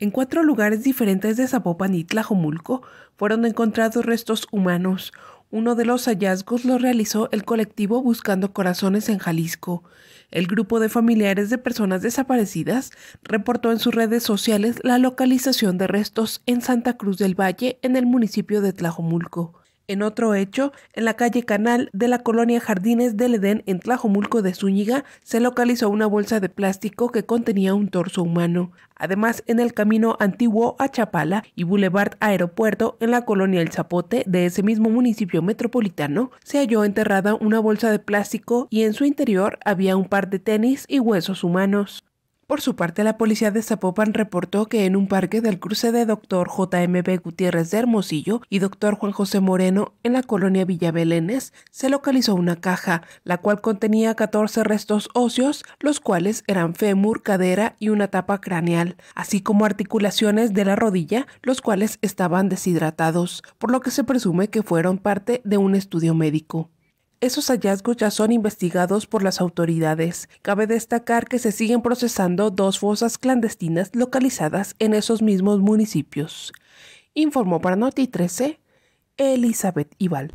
En cuatro lugares diferentes de Zapopan y Tlajomulco fueron encontrados restos humanos. Uno de los hallazgos lo realizó el colectivo Buscando Corazones en Jalisco. El grupo de familiares de personas desaparecidas reportó en sus redes sociales la localización de restos en Santa Cruz del Valle, en el municipio de Tlajomulco. En otro hecho, en la calle Canal de la colonia Jardines del Edén en Tlajomulco de Zúñiga se localizó una bolsa de plástico que contenía un torso humano. Además, en el camino antiguo a Chapala y Boulevard Aeropuerto en la colonia El Zapote de ese mismo municipio metropolitano, se halló enterrada una bolsa de plástico y en su interior había un par de tenis y huesos humanos. Por su parte, la policía de Zapopan reportó que en un parque del cruce de Dr. JMB Gutiérrez de Hermosillo y Dr. Juan José Moreno, en la colonia Villa Belénes, se localizó una caja, la cual contenía 14 restos óseos, los cuales eran fémur, cadera y una tapa craneal, así como articulaciones de la rodilla, los cuales estaban deshidratados, por lo que se presume que fueron parte de un estudio médico. Esos hallazgos ya son investigados por las autoridades. Cabe destacar que se siguen procesando dos fosas clandestinas localizadas en esos mismos municipios. Informó para Noti 13 Elizabeth Ibal.